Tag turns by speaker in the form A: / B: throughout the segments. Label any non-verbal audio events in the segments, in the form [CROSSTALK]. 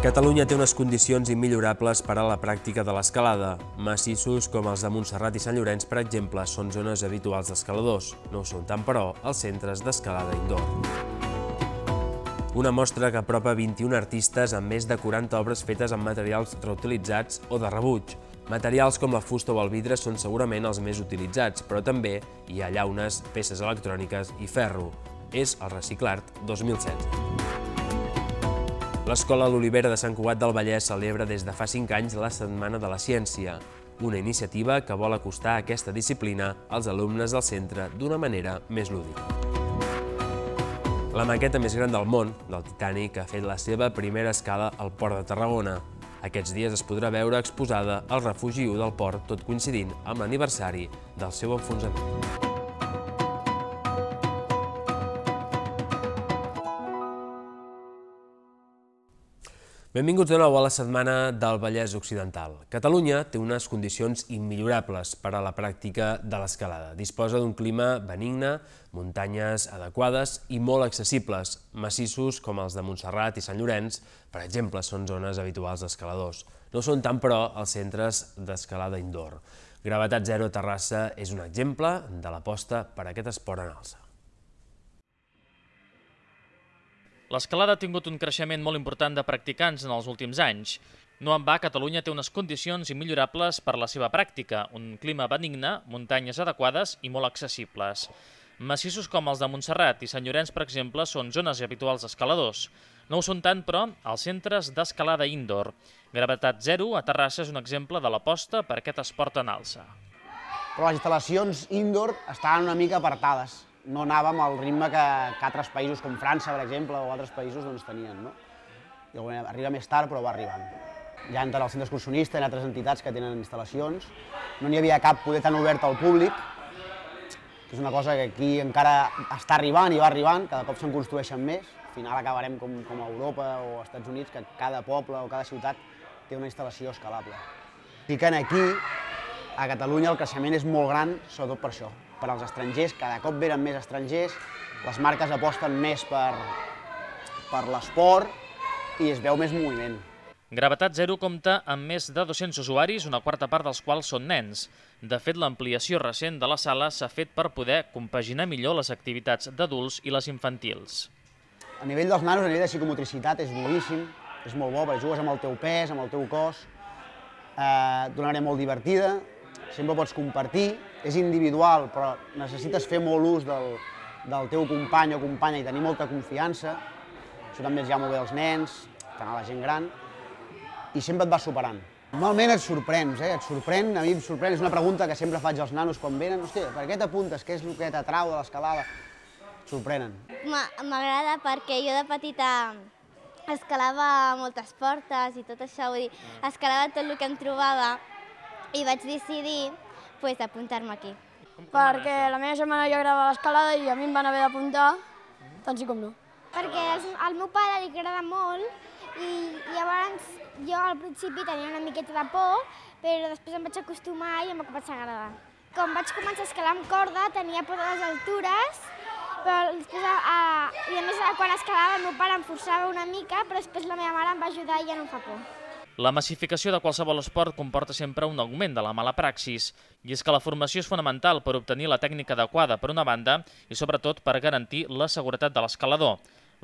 A: Catalunya té unes condicions immillorables per a la pràctica de l'escalada. Massissos com els de Montserrat i Sant Llorenç, per exemple, són zones habituals d'escaladors. No ho són tant, però, els centres d'escalada indoor. Una mostra que apropa 21 artistes amb més de 40 obres fetes amb materials reutilitzats o de rebuig. Materials com la fusta o el vidre són segurament els més utilitzats, però també hi ha llaunes, peces electròniques i ferro. És el Reciclart 2016. L'Escola L'Olivera de Sant Cugat del Vallès celebra des de fa 5 anys la Setmana de la Ciència, una iniciativa que vol acostar aquesta disciplina als alumnes del centre d'una manera més lúdica. La maqueta més gran del món, del Titanic, ha fet la seva primera escala al Port de Tarragona. Aquests dies es podrà veure exposada al refugi 1 del port, tot coincidint amb l'aniversari del seu enfonsament. Benvinguts de nou a la Setmana del Vallès Occidental. Catalunya té unes condicions immillorables per a la pràctica de l'escalada. Disposa d'un clima benigne, muntanyes adequades i molt accessibles. Massissos com els de Montserrat i Sant Llorenç, per exemple, són zones habituals d'escaladors. No són tant, però, els centres d'escalada indoor. Gravetat Zero Terrassa és un exemple de l'aposta per a aquest esport en alça.
B: l'escalada ha tingut un creixement molt important de practicants en els últims anys. No en va, Catalunya té unes condicions immillorables per la seva pràctica, un clima benigne, muntanyes adequades i molt accessibles. Massissos com els de Montserrat i Sant Llorenç, per exemple, són zones habituals d'escaladors. No ho són tant, però, els centres d'escalada indoor. Gravetat zero a Terrassa és un exemple de l'aposta per aquest esport en alça.
C: Però les instal·lacions indoor estan una mica apartades no anàvem al ritme que, que altres països com França, per exemple, o altres països doncs, tenien. No? I, arriba més tard, però va arribant. Ja entre els centres excursionista i altres entitats que tenen instal·lacions. No n'hi havia cap poder tan obert al públic, que és una cosa que aquí encara està arribant i va arribant, cada cop se'n construeixen més. Al final acabarem com, com a Europa o als Estats Units, que cada poble o cada ciutat té una instal·lació escalable. Sí que aquí, a Catalunya, el creixement és molt gran, sobretot per això, per als estrangers, cada cop venen més estrangers, les marques aposten més per, per l'esport i es veu més moviment.
B: Gravetat Zero compta amb més de 200 usuaris, una quarta part dels quals són nens. De fet, l'ampliació recent de la sala s'ha fet per poder compaginar millor les activitats d'adults i les infantils.
C: A nivell dels nanos, a nivell de psicomotricitat, és boníssim, és molt bo, perquè jugues amb el teu pes, amb el teu cos, eh, d'una manera molt divertida, sempre pots compartir, és individual, però necessites fer molt ús del, del teu company o companya i tenir molta confiança, això també ja molt bé als nens, tant a la gent gran, i sempre et vas superant. Normalment et sorprens, eh? et sorprèn, a mi em sorprèn, és una pregunta que sempre faig als nanos quan venen, hòstia, per què t'apuntes, què és el que t'atrau de l'escalada? Et sorprenen.
D: M'agrada perquè jo de petita escalava moltes portes i tot això, vull dir, escalava tot el que em trobava i vaig decidir pues, apuntar-me aquí. Perquè la meva germana ja agrada l'escalada i a mi em van haver d'apuntar, tant sí com no. Perquè el, el meu pare li agrada molt i llavors jo al principi tenia una miqueta de por, però després em vaig acostumar i em va començar a agradar. Com vaig començar a escalar amb corda, tenia por de les altures, però després, a, a, i a més quan escalava el meu pare em forçava una mica, però després la meva mare em va ajudar i ja no em fa por.
B: La massificació de qualsevol esport comporta sempre un augment de la mala praxis, i és que la formació és fonamental per obtenir la tècnica adequada, per una banda, i sobretot per garantir la seguretat de l'escalador.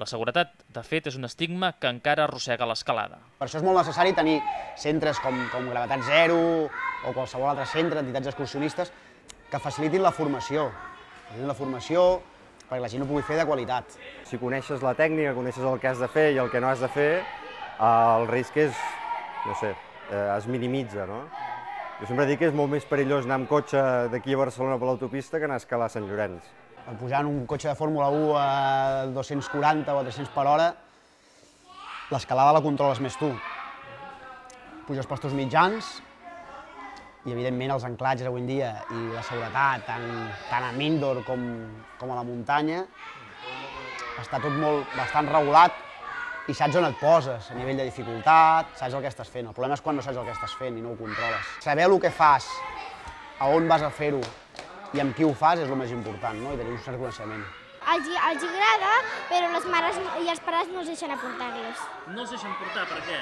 B: La seguretat, de fet, és un estigma que encara arrossega l'escalada.
C: Per això és molt necessari tenir centres com, com Gravetat Zero o qualsevol altre centre, entitats excursionistes, que facilitin la formació. Facilitin la formació perquè la gent ho pugui fer de qualitat. Si coneixes la tècnica, coneixes el que has de fer i el que no has de fer, el risc és no sé, eh, es minimitza, no? Jo sempre dic que és molt més perillós anar amb cotxe d'aquí a Barcelona per l'autopista que anar a escalar a Sant Llorenç. Posant un cotxe de Fórmula 1 a 240 o a 300 per hora, l'escalada la controles més tu. Puges pels teus mitjans i, evidentment, els anclatges avui en dia i la seguretat, tant, tant a Mindor com, com a la muntanya, està tot molt bastant regulat, i saps on et poses, a nivell de dificultat, saps el que estàs fent. El problema és quan no saps el que estàs fent i no ho controles. Saber el que fas, a on vas a fer-ho i amb qui ho fas és el més important, no? i tenir un cert coneixement.
D: Els, els agrada, però les mares i els pares no els deixen apuntar-los.
B: No els deixen portar, per què?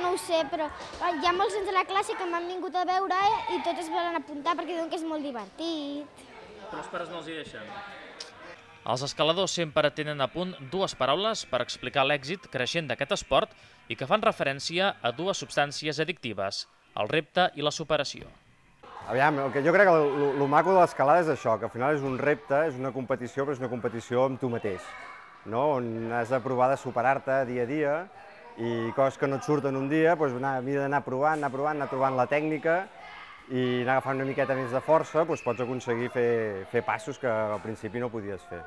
D: No ho sé, però hi ha molts nens de la classe que m'han vingut a veure i tots es volen apuntar perquè diuen que és molt divertit.
B: Però els pares no els hi deixen? Els escaladors sempre tenen a punt dues paraules per explicar l'èxit creixent d'aquest esport i que fan referència a dues substàncies addictives, el repte i la superació.
C: Aviam, el que jo crec que el, maco de l'escalada és això, que al final és un repte, és una competició, però és una competició amb tu mateix, no? on has de provar de superar-te dia a dia i coses que no et surten un dia, doncs anar, mira d'anar provant, anar provant, anar trobant la tècnica i anar agafant una miqueta més de força doncs pots aconseguir fer, fer passos que al principi no podies fer.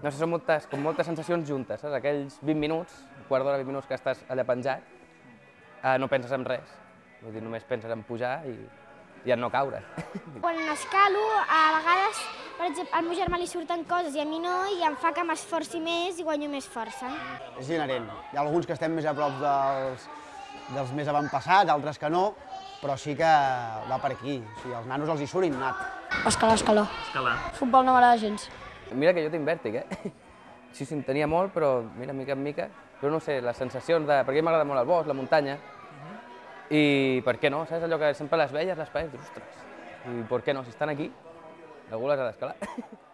C: No sé, són moltes, com moltes sensacions juntes, saps? Aquells 20 minuts,
A: quart d'hora, 20 minuts que estàs allà penjat, eh, no penses en res. Vull dir, només penses en pujar
C: i, i en no caure. [LAUGHS]
D: Quan escalo, a vegades, per exemple, al meu germà li surten coses i a mi no, i em fa que m'esforci més i guanyo més força.
C: És inherent. Hi ha alguns que estem més a prop dels, dels més avantpassats, altres que no, però sí que va per aquí. O sigui, els nanos els hi surt innat. Escalar, escalar. Escalar. Futbol no m'agrada gens. Mira que jo tinc vèrtic, eh? [LAUGHS] Sí, sí, en tenia molt, però mira, mica en mica... Però no sé,
A: les sensacions de... Perquè m'agrada molt el bosc, la muntanya, i per què no, saps? Allò que sempre les velles, les parets, ostres, i per què no, si estan aquí, algú les ha d'escalar. [LAUGHS]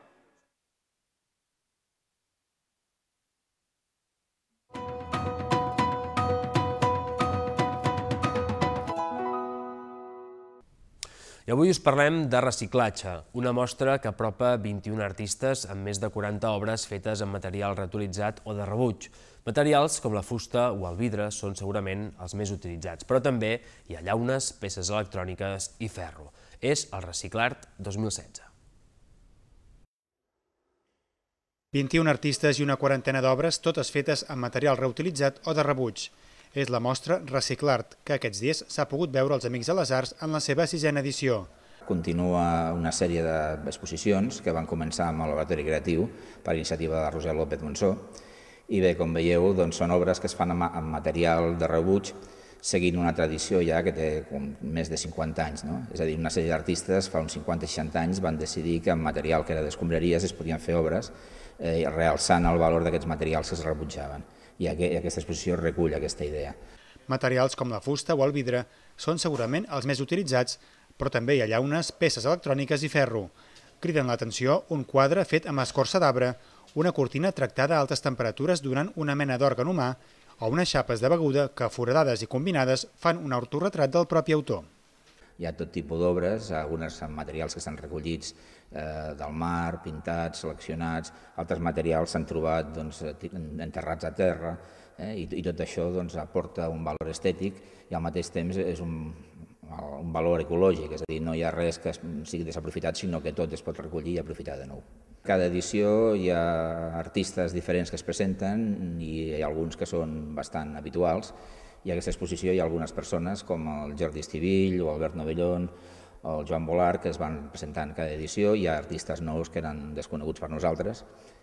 A: I avui us parlem de reciclatge, una mostra que apropa 21 artistes amb més de 40 obres fetes amb material reutilitzat o de rebuig. Materials com la fusta o el vidre són segurament els més utilitzats, però també hi ha llaunes, peces electròniques i ferro. És el Reciclart 2016.
C: 21 artistes i una quarantena d'obres, totes fetes amb material reutilitzat o de rebuig. És la mostra Reciclart, que aquests dies s'ha pogut veure als Amics de les Arts
E: en la seva sisena edició. Continua una sèrie d'exposicions que van començar amb el laboratori creatiu per iniciativa de Roser López Monsó i bé, com veieu, doncs són obres que es fan amb material de rebuig seguint una tradició ja que té més de 50 anys. No? És a dir, una sèrie d'artistes fa uns 50-60 anys van decidir que amb material que era d'escombraries es podien fer obres eh, realçant el valor d'aquests materials que es rebutjaven i, aquesta exposició recull aquesta idea.
C: Materials com la fusta o el vidre són segurament els més utilitzats, però també hi ha llaunes, peces electròniques i ferro. Criden l'atenció un quadre fet amb escorça d'arbre, una cortina tractada a altes temperatures durant una mena d'òrgan humà o unes xapes de beguda que, foradades i combinades, fan un autorretrat del propi autor
E: hi ha tot tipus d'obres, algunes amb materials que estan recollits eh, del mar, pintats, seleccionats, altres materials s'han trobat doncs, enterrats a terra, eh, i, i tot això doncs, aporta un valor estètic i al mateix temps és un, un valor ecològic, és a dir, no hi ha res que sigui desaprofitat, sinó que tot es pot recollir i aprofitar de nou. Cada edició hi ha artistes diferents que es presenten i hi ha alguns que són bastant habituals i a aquesta exposició hi ha algunes persones com el Jordi Estivill o Albert Novellón, el Joan Volar, que es van presentant cada edició, hi ha artistes nous que eren desconeguts per nosaltres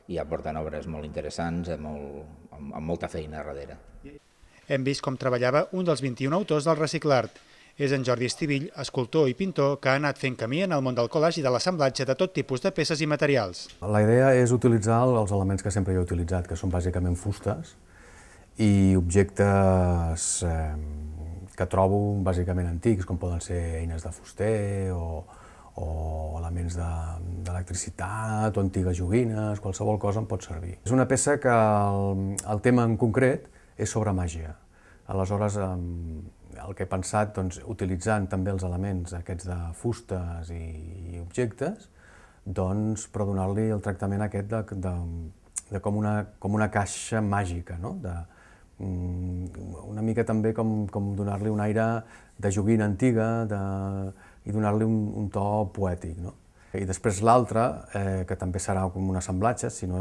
E: i aporten obres molt interessants, amb, molt, amb, amb molta feina darrere.
C: Hem vist com treballava un dels 21 autors del Reciclart. És en Jordi Estivill, escultor i pintor, que ha anat fent camí en el món del collage i de l'assemblatge de tot tipus de peces i materials.
F: La idea és utilitzar els elements que sempre he utilitzat, que són bàsicament fustes, i objectes eh, que trobo bàsicament antics, com poden ser eines de fuster o, o elements d'electricitat de, o antigues joguines, qualsevol cosa em pot servir. És una peça que el, el tema en concret és sobre màgia. Aleshores, el que he pensat, doncs, utilitzant també els elements aquests de fustes i, i objectes, doncs, però donar-li el tractament aquest de, de, de com, una, com una caixa màgica, no? de, Mm, una mica també com, com donar-li un aire de joguina antiga de, i donar-li un, un to poètic. No? I després l'altre, eh, que també serà com un assemblatge, sinó,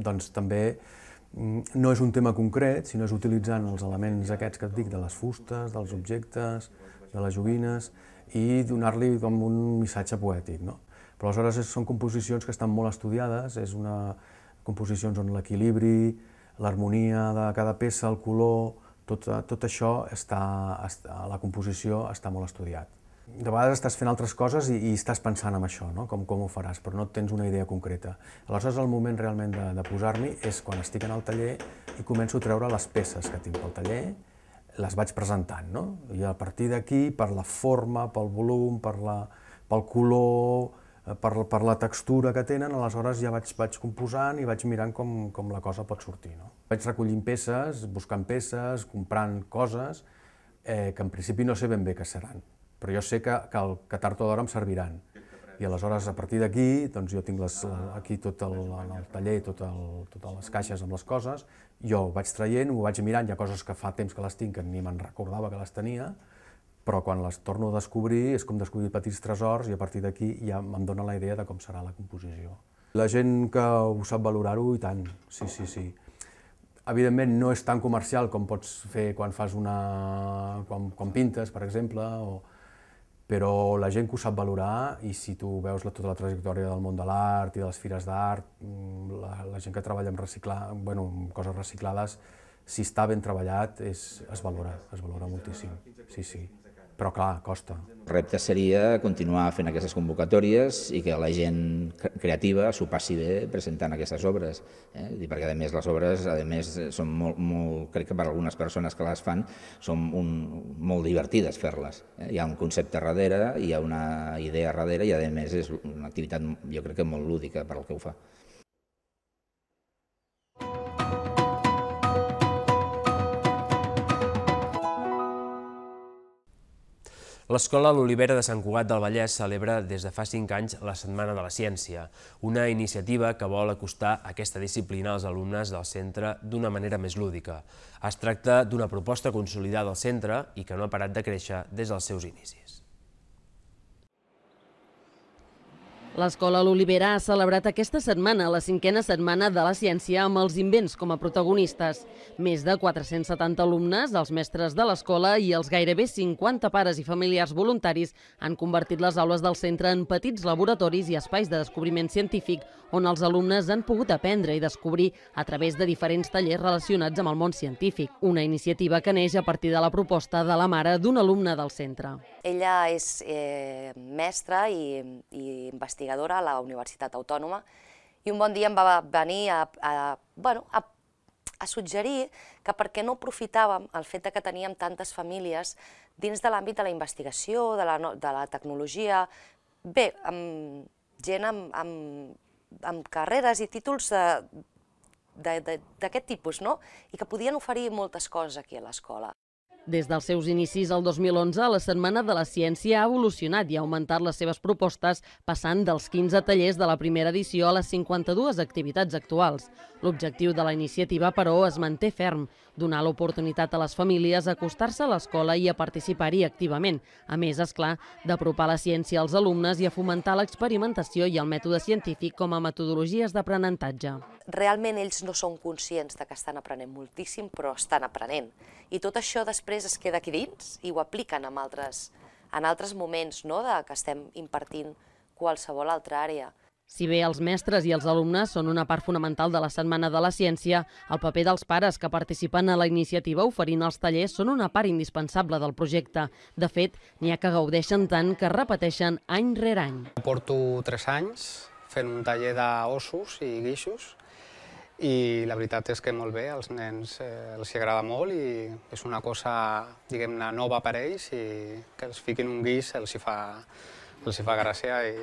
F: doncs també mm, no és un tema concret, sinó és utilitzant els elements aquests que et dic, de les fustes, dels objectes, de les joguines, i donar-li com un missatge poètic. No? Però aleshores són composicions que estan molt estudiades, és una composicions on l'equilibri, l'harmonia de cada peça, el color, tot, tot això està, està, la composició està molt estudiat. De vegades estàs fent altres coses i, i estàs pensant en això, no? com, com ho faràs, però no tens una idea concreta. Aleshores, el moment realment de, de posar-m'hi és quan estic en el taller i començo a treure les peces que tinc pel taller, les vaig presentant, no? I a partir d'aquí, per la forma, pel volum, per la, pel color, Eh, per, per la textura que tenen, aleshores ja vaig, vaig composant i vaig mirant com, com la cosa pot sortir. No? Vaig recollint peces, buscant peces, comprant coses, eh, que en principi no sé ben bé què seran, però jo sé que, que, el, que tard o d'hora em serviran. I aleshores, a partir d'aquí, doncs jo tinc les, eh, aquí tot el, el taller, tot el, totes les caixes amb les coses, jo ho vaig traient, ho vaig mirant, hi ha coses que fa temps que les tinc, que ni me'n recordava que les tenia, però quan les torno a descobrir és com descobrir petits tresors i a partir d'aquí ja em dóna la idea de com serà la composició. La gent que ho sap valorar-ho, i tant, sí, sí, sí. Evidentment no és tan comercial com pots fer quan fas una... quan, quan pintes, per exemple, o... però la gent que ho sap valorar i si tu veus la, tota la trajectòria del món de l'art i de les fires d'art, mm, la, la gent que treballa amb, reciclar, bueno, amb coses reciclades, si està ben treballat, és, es valora, es valora moltíssim. Sí, sí però clar, costa.
E: El repte seria continuar fent aquestes convocatòries i que la gent creativa s'ho passi bé presentant aquestes obres, eh? I perquè a més les obres, a més, són molt, molt, crec que per algunes persones que les fan, són un, molt divertides fer-les. Eh? Hi ha un concepte darrere, hi ha una idea darrere i a més és una activitat jo crec que molt lúdica per al que ho fa. L'escola
A: L'Olivera de Sant Cugat del Vallès celebra des de fa 5 anys la Setmana de la Ciència, una iniciativa que vol acostar aquesta disciplina als alumnes del centre d'una manera més lúdica. Es tracta d'una proposta consolidada al centre i que no ha parat de créixer des dels seus inicis.
G: L'Escola L'Olivera ha celebrat aquesta setmana la cinquena setmana de la ciència amb els invents com a protagonistes. Més de 470 alumnes, els mestres de l'escola i els gairebé 50 pares i familiars voluntaris han convertit les aules del centre en petits laboratoris i espais de descobriment científic on els alumnes han pogut aprendre i descobrir a través de diferents tallers relacionats amb el món científic. Una iniciativa que neix a partir de la proposta de la mare d'un alumne del centre. Ella és eh, mestra i, i investigadora a la Universitat Autònoma i un bon dia em va venir a, a, bueno, a, a suggerir que per què no aprofitàvem el fet que teníem tantes famílies dins de l'àmbit de la investigació, de la, de la tecnologia, bé, amb gent amb, amb, amb carreres i títols d'aquest tipus, no? I que podien oferir moltes coses aquí a l'escola. Des dels seus inicis al 2011, la Setmana de la Ciència ha evolucionat i ha augmentat les seves propostes, passant dels 15 tallers de la primera edició a les 52 activitats actuals. L'objectiu de la iniciativa, però, es manté ferm, donar l'oportunitat a les famílies a acostar-se a l'escola i a participar-hi activament, a més, és clar, d'apropar la ciència als alumnes i a fomentar l'experimentació i el mètode científic com a metodologies d'aprenentatge. Realment ells no són conscients de que estan aprenent moltíssim, però estan aprenent. I tot això després es queda aquí dins i ho apliquen en altres, en altres moments no? de que estem impartint qualsevol altra àrea. Si bé els mestres i els alumnes són una part fonamental de la Setmana de la Ciència, el paper dels pares que participen a la iniciativa oferint els tallers són una part indispensable del projecte. De fet, n'hi ha que gaudeixen tant que repeteixen any rere any.
A: Porto tres anys fent un taller d'ossos i guixos i la veritat és que molt bé, als nens eh, els agrada molt i és una cosa, diguem-ne, nova per ells i que els fiquin un guix els hi fa els fa gràcia i,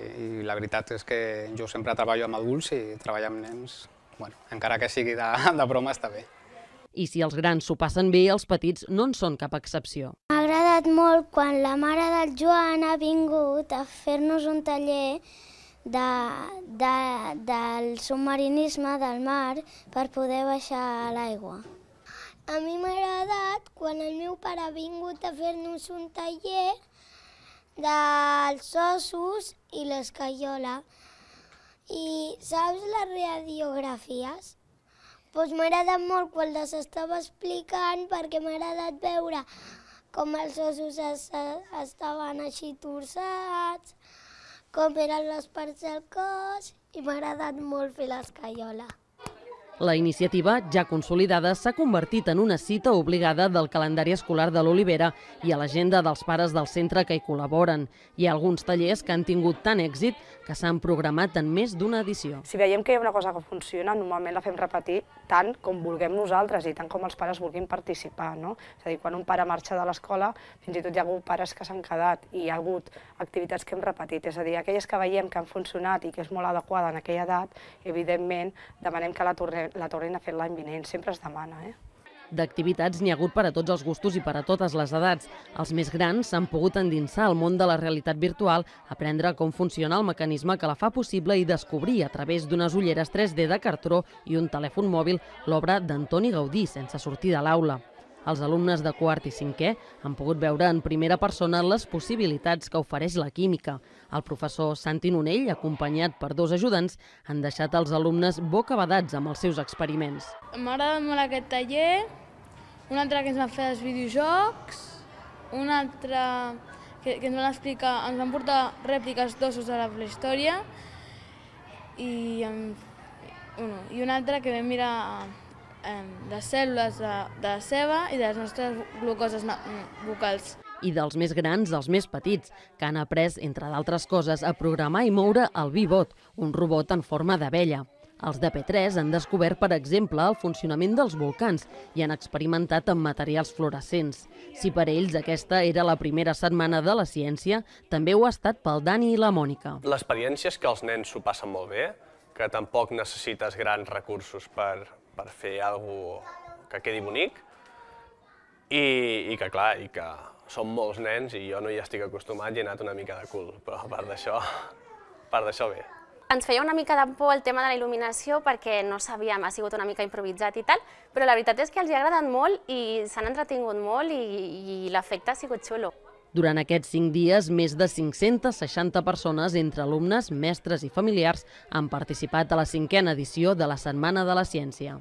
A: i la veritat és que jo sempre treballo amb adults i treballar amb nens, bueno, encara que sigui de, de broma, està bé.
G: I si els grans s'ho passen bé, els petits no en són cap excepció.
D: M'ha agradat molt quan la mare del Joan ha vingut a fer-nos un taller de, de, del submarinisme del mar per poder baixar a l'aigua. A mi m'ha agradat quan el meu pare ha vingut a fer-nos un taller dels ossos i l'escaiola. I saps les radiografies? Doncs pues m'ha agradat molt quan les estava explicant perquè m'ha agradat veure com els ossos es, estaven així torçats, com eren les parts del cos i m'ha agradat molt fer l'escaiola.
G: La iniciativa, ja consolidada, s'ha convertit en una cita obligada del calendari escolar de l'Olivera i a l'agenda dels pares del centre que hi col·laboren. Hi ha alguns tallers que han tingut tant èxit que s'han programat en més d'una edició.
H: Si veiem que hi ha una cosa que funciona, normalment la fem repetir tant com vulguem nosaltres i tant com els pares vulguin participar. No? És a dir, quan un pare marxa de l'escola, fins i tot hi ha hagut pares que s'han quedat i hi ha hagut activitats que hem repetit. És a dir, aquelles que veiem que han funcionat i que és molt adequada en aquella edat, evidentment demanem que la, tornin, la tornin a fer l'any vinent, sempre es demana. Eh?
G: d'activitats n'hi ha hagut per a tots els gustos i per a totes les edats. Els més grans s'han pogut endinsar al món de la realitat virtual, aprendre com funciona el mecanisme que la fa possible i descobrir a través d'unes ulleres 3D de cartró i un telèfon mòbil l'obra d'Antoni Gaudí sense sortir de l'aula. Els alumnes de quart i cinquè han pogut veure en primera persona les possibilitats que ofereix la química. El professor Santi Nonell, acompanyat per dos ajudants, han deixat els alumnes bocabadats amb els seus experiments. M'agrada molt aquest taller un altre que ens van fer els videojocs, un altre que, que ens van explicar, ens van portar rèpliques d'ossos de la prehistòria i, bueno, i un altre que vam mirar eh, les cèl·lules de, de la ceba i de les nostres glucoses mm, vocals i dels més grans als més petits, que han après, entre d'altres coses, a programar i moure el Vivot, un robot en forma d'abella. Els de P3 han descobert, per exemple, el funcionament dels volcans i han experimentat amb materials fluorescents. Si per ells aquesta era la primera setmana de la ciència, també ho ha estat pel Dani i la Mònica.
F: L'experiència és que els nens s'ho passen molt bé, que tampoc necessites grans recursos per, per fer alguna que quedi bonic, i, i que, clar, i que som molts nens i jo no hi estic acostumat i he anat una mica de cul, però a part d'això, part d'això bé.
G: Ens feia una mica de por el tema de la il·luminació perquè no sabíem, ha sigut una mica improvisat i tal, però la veritat és que els ha agradat molt i s'han entretingut molt i, i l'efecte ha sigut xulo. Durant aquests cinc dies, més de 560 persones, entre alumnes, mestres i familiars, han participat a la cinquena edició de la Setmana de la Ciència.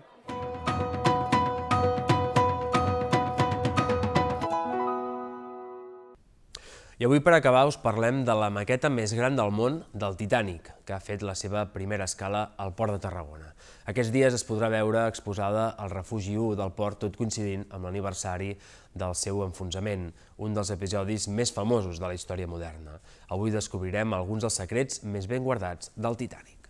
A: I avui per acabar us parlem de la maqueta més gran del món del Titanic, que ha fet la seva primera escala al Port de Tarragona. Aquests dies es podrà veure exposada al refugi 1 del port, tot coincidint amb l'aniversari del seu enfonsament, un dels episodis més famosos de la història moderna. Avui descobrirem alguns dels secrets més ben guardats del Titanic.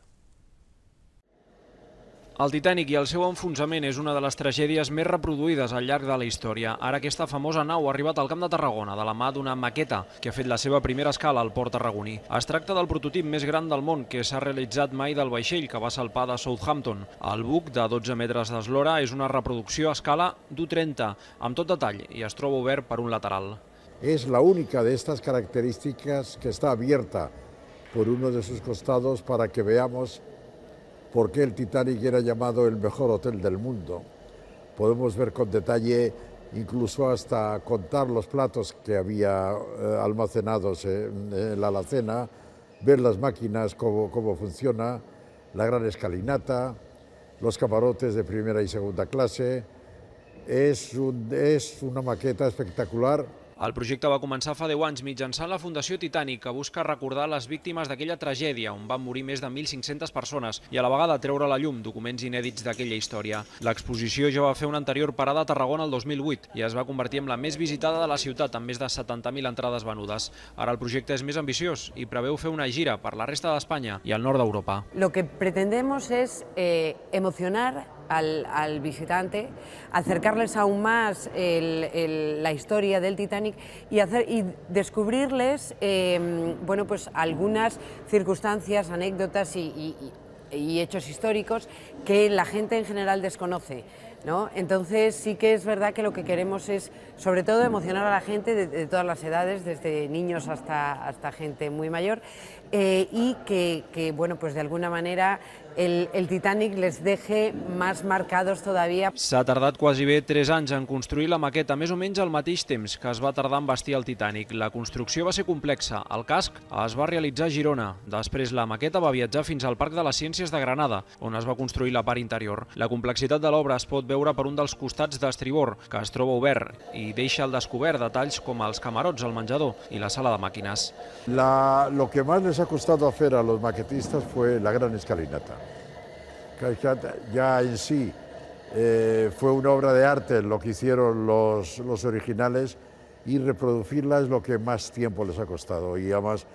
I: El Titanic i el seu enfonsament és una de les tragèdies més reproduïdes al llarg de la història. Ara aquesta famosa nau ha arribat al Camp de Tarragona de la mà d'una maqueta que ha fet la seva primera escala al port tarragoní. Es tracta del prototip més gran del món que s'ha realitzat mai del vaixell que va salpar de Southampton. El buc de 12 metres d'eslora és una reproducció a escala d'U30 amb tot detall i es troba obert per un lateral.
J: És la única característiques que està abierta per un dels seus costats perquè que porque el Titanic era llamado el mejor hotel del mundo. Podemos ver con detalle, incluso hasta contar los platos que había eh, almacenados en, la alacena, ver las máquinas, cómo, funciona, la gran escalinata, los camarotes de primera y segunda clase. Es, es una maqueta espectacular
I: El projecte va començar fa 10 anys mitjançant la Fundació Titanic, que busca recordar les víctimes d'aquella tragèdia, on van morir més de 1.500 persones, i a la vegada treure a la llum documents inèdits d'aquella història. L'exposició ja va fer una anterior parada a Tarragona el 2008 i es va convertir en la més visitada de la ciutat, amb més de 70.000 entrades venudes. Ara el projecte és més ambiciós i preveu fer una gira per la resta d'Espanya i el nord d'Europa.
H: Lo que pretendemos es eh, emocionar al, visitante, acercarles aún más la historia del Titanic y, hacer, y descubrirles em, bueno, pues algunas circunstancias, anécdotas y, hechos históricos que la gente en general desconoce. ¿no? Entonces sí que es verdad que lo que queremos es sobre todo emocionar a la gente de, de todas las edades, desde niños hasta, hasta gente muy mayor, eh, y que, que, bueno, pues de alguna manera el, el Titanic les deje más marcados todavía.
I: S'ha tardat quasi bé 3 anys en construir la maqueta, més o menys al mateix temps que es va tardar en vestir el Titanic. La construcció va ser complexa. El casc es va realitzar a Girona. Després la maqueta va viatjar fins al Parc de les Ciències de Granada, on es va construir la part interior. La complexitat de l'obra es pot veure per un dels costats d'Estribor, que es troba obert, i y deixa al descobert detalls como los camarots al menjador y la sala de máquinas.
J: lo que más les ha costado hacer a los maquetistas fue la gran escalinata. Ya en sí eh, fue una obra de arte lo que hicieron los, los originales y reproducirla es lo que más tiempo les ha costado y además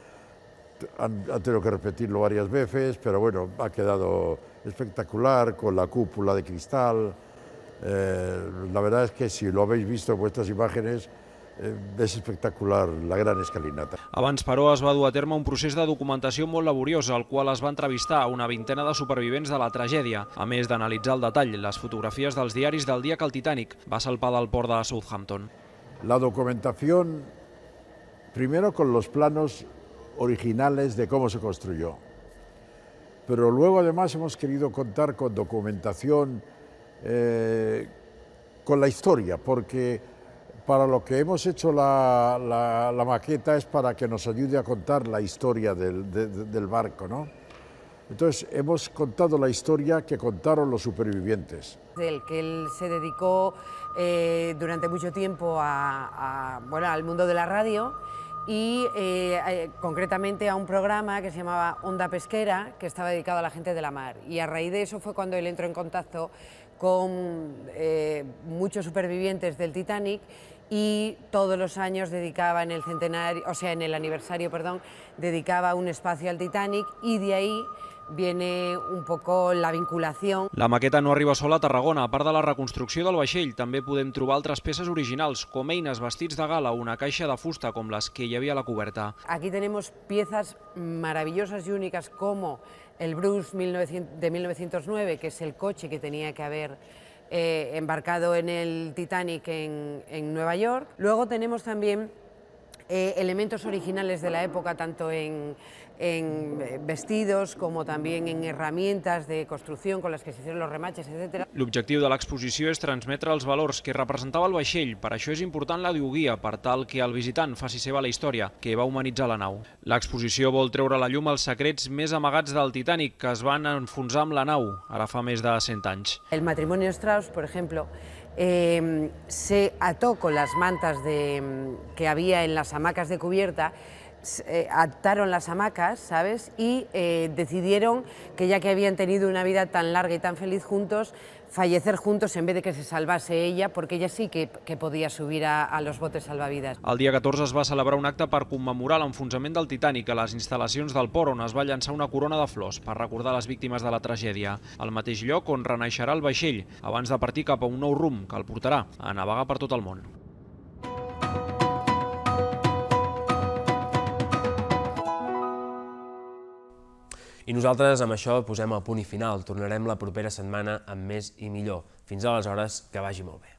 J: han, han, tenido que repetirlo varias veces, pero bueno, ha quedado espectacular con la cúpula de cristal, Eh, la verdad es que si lo habéis visto en vuestras imágenes, és eh, espectacular la gran escalinata.
I: Abans, però, es va dur a terme un procés de documentació molt laboriosa, al qual es va entrevistar una vintena de supervivents de la tragèdia, a més d'analitzar el detall les fotografies dels diaris del dia que el Titanic va salpar del
J: port de Southampton. La documentació, primero con los planos originales de cómo se construyó, pero luego además hemos querido contar con documentación Eh, con la historia, porque para lo que hemos hecho la, maqueta es para que nos ayude a contar la historia del, barco, ¿no? Entonces hemos contado la historia que contaron los supervivientes.
H: Del que él se dedicó eh, durante mucho tiempo a, bueno, al mundo de la radio y eh, concretamente a un programa que se llamaba Onda Pesquera, que estaba dedicado a la gente de la mar. Y a raíz de eso fue cuando él entró en contacto con eh, muchos supervivientes del Titanic y todos los años dedicaba en el centenario, o sea, en el aniversario, perdón, dedicaba un espacio al Titanic y de ahí viene un poco la vinculación.
I: La maqueta no arriba sola a Tarragona. A de la reconstrucción del vaixell, también podem trobar otras piezas originals, com eines, vestits de gala, una caixa de fusta con las que ya había la cubierta.
H: Aquí tenemos piezas maravillosas y únicas como el Bruce de 1909, que es el coche que tenía que haber eh, embarcado en el Titanic en, en Nueva York. Luego tenemos también eh, elementos originales de la época, tanto en, en eh, vestidos como también en herramientas de construcció con les que se hicieron los remaches, etc.
I: L'objectiu de l'exposició és transmetre els valors que representava el vaixell. Per això és important la guia, per tal que el visitant faci seva la història que va humanitzar la nau. L'exposició vol treure a la llum els secrets més amagats del Titanic que es van enfonsar amb la nau, ara fa més de 100 anys.
H: El matrimoni Strauss, per exemple, Em, se ató con las mantas em, que había en las hamacas de cubierta, eh, ataron las hamacas, ¿sabes? Y eh, decidieron que ya que habían tenido una vida tan larga y tan feliz juntos, fallecer juntos en vez de que se salvase ella, porque ella sí que, que podia subir a, a los botes salvavidas.
I: El dia 14 es va celebrar un acte per commemorar l'enfonsament del Titanic a les instal·lacions del port on es va llançar una corona de flors per recordar les víctimes de la tragèdia, al mateix lloc on renaixerà el vaixell, abans de partir cap a un nou rum que el portarà a navegar per tot el món.
A: I nosaltres amb això posem el punt i final. Tornarem la propera setmana amb més i millor. Fins aleshores, que vagi molt bé.